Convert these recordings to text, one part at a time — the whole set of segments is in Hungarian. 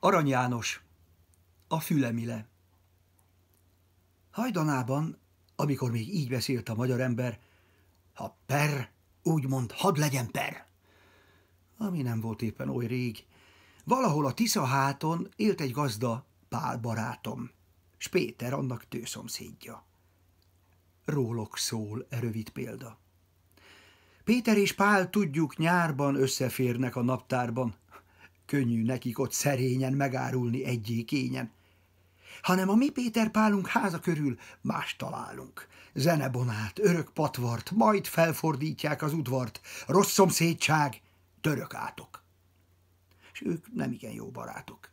Arany János, a fülemile. Hajdanában, amikor még így beszélt a magyar ember, ha per, úgy mond: had legyen per, ami nem volt éppen oly rég. Valahol a Tisza háton élt egy gazda, Pál barátom, s Péter annak tőszomszédja. Rólok szól e rövid példa. Péter és Pál tudjuk nyárban összeférnek a naptárban – Könnyű nekik ott szerényen megárulni egyikényen. Hanem a mi Péter Pálunk háza körül más találunk. Zenebonát, örök patvart, majd felfordítják az udvart. Rossz szomszédság, török átok. És ők nem igen jó barátok.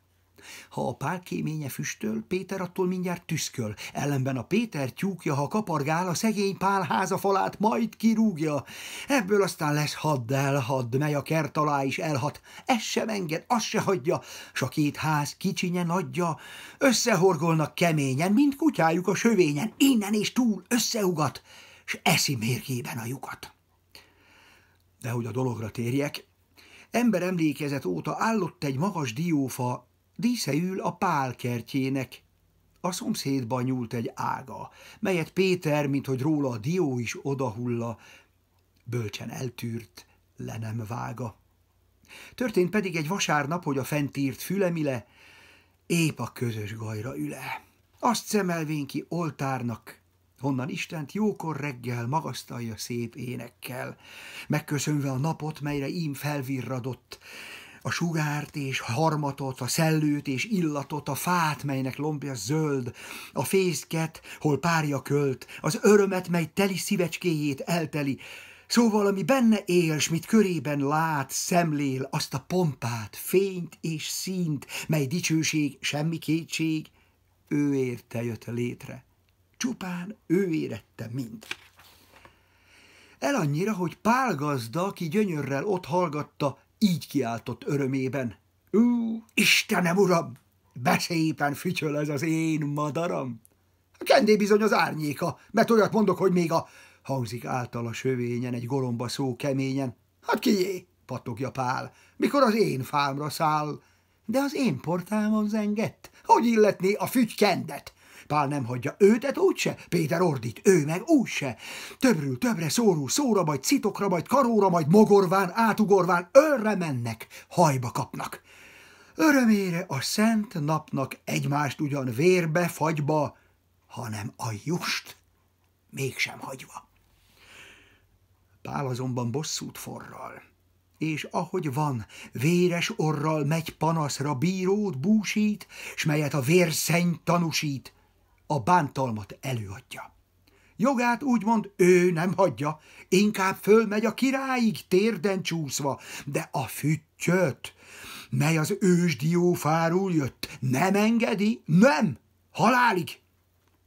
Ha a kéménye füstöl, Péter attól mindjárt tüszköl, ellenben a Péter tyúkja, ha kapargál, a szegény háza falát majd kirúgja. Ebből aztán lesz hadd elhadd, mely a kert alá is elhat, ez sem enged, azt se hagyja, s a két ház kicsinye nagyja, összehorgolnak keményen, mint kutyájuk a sövényen, innen és túl összeugat, s eszi mérgében a lyukat. De hogy a dologra térjek, ember emlékezet óta állott egy magas diófa Díszeül a pálkertjének. A szomszédba nyúlt egy ága, melyet Péter, mint hogy róla a dió is odahulla, bölcsen eltűrt, le nem vága. Történt pedig egy vasárnap, hogy a fent írt fülemile épp a közös gajra üle. Azt szemelvén ki oltárnak, honnan Istent jókor reggel magasztalja szép énekkel, megköszönve a napot, melyre ím felvirradott, a sugárt és harmatot, a szellőt és illatot, a fát, melynek lombja zöld, a fészket, hol párja költ, az örömet, mely teli szívecskéjét elteli, Szóval, ami benne él, s mit körében lát, szemlél, azt a pompát, fényt és színt, mely dicsőség, semmi kétség, ő érte jött létre. Csupán ő érette mind. El annyira, hogy Pál gazda, ki gyönyörrel ott hallgatta, így kiáltott örömében. Ú, Istenem, uram, beszépen fütyöl ez az én madaram. Kendé bizony az árnyéka, mert olyat mondok, hogy még a... Hangzik által a sövényen egy golomba szó keményen. Hát kié, Patogja Pál, mikor az én fámra száll. De az én portámon zengett, hogy illetné a kendet. Pál nem hagyja őtet úgyse, Péter ordít, ő meg úgyse. Többről többre szórul, szóra majd, citokra majd, karóra majd, mogorván, átugorván, örre mennek, hajba kapnak. Örömére a szent napnak egymást ugyan vérbe, fagyba, hanem a just mégsem hagyva. Pál azonban bosszút forral, és ahogy van, véres orral megy panaszra, bírót búsít, s melyet a vérszenny tanúsít, a bántalmat előadja. Jogát úgymond ő nem hagyja, inkább fölmegy a királyig térden csúszva, de a füttyöt, mely az ősdiófáról jött, nem engedi, nem, halálig.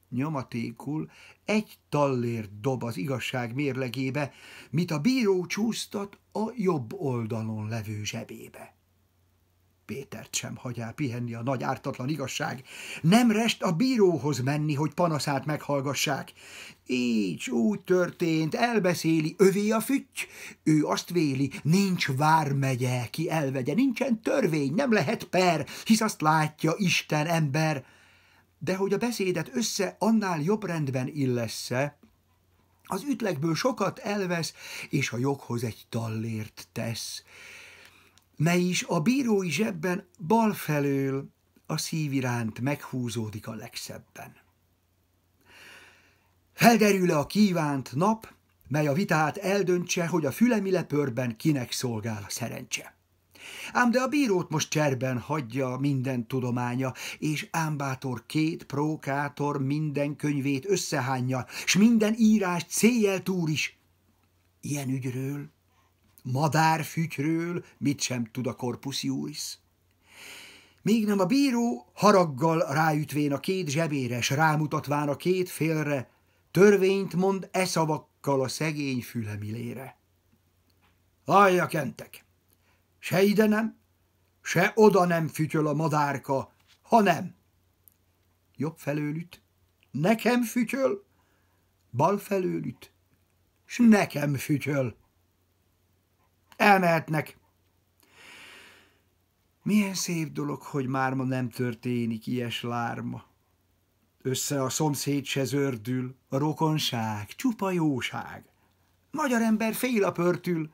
Nyomatékul egy tallért dob az igazság mérlegébe, mit a bíró csúsztat a jobb oldalon levő zsebébe. Pétert sem hagyá pihenni a nagy ártatlan igazság. Nem rest a bíróhoz menni, hogy panaszát meghallgassák. Így úgy történt, elbeszéli, övé a fütty. Ő azt véli, nincs vármegye, ki elvegye, nincsen törvény, nem lehet per, hisz azt látja Isten ember. De hogy a beszédet össze annál jobb rendben illesse, az ütlekből sokat elvesz, és a joghoz egy tallért tesz mely is a bírói zsebben bal felől a szív iránt meghúzódik a legszebben. Felderül a kívánt nap, mely a vitát eldöntse, hogy a fülemi lepörben kinek szolgál a szerencse. Ám de a bírót most cserben hagyja minden tudománya, és ámbátor két prókátor minden könyvét összehányja, s minden írás céljel túr is. Ilyen ügyről madárfütyről mit sem tud a korpusz juris. Míg nem a bíró haraggal ráütvén a két zsebére, s rámutatván a két félre, törvényt mond e szavakkal a szegény fülemilére. Hallja, kentek! Se ide nem, se oda nem fütyöl a madárka, hanem jobb felőlüt, nekem fütyöl, bal felőlüt, s nekem fütyöl. Elmehetnek. Milyen szép dolog, hogy már ma nem történik ilyes lárma. Össze a szomszéd se zördül, a rokonság, csupa jóság. Magyar ember fél a pörtül.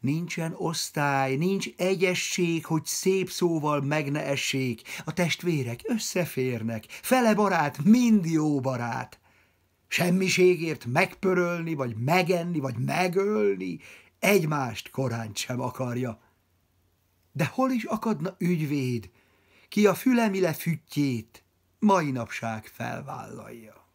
Nincsen osztály, nincs egyesség, hogy szép szóval meg ne essék. A testvérek összeférnek, fele barát, mind jó barát. Semmiségért megpörölni, vagy megenni, vagy megölni, egymást korán sem akarja. De hol is akadna ügyvéd, ki a fülemile füttyét mai napság felvállalja?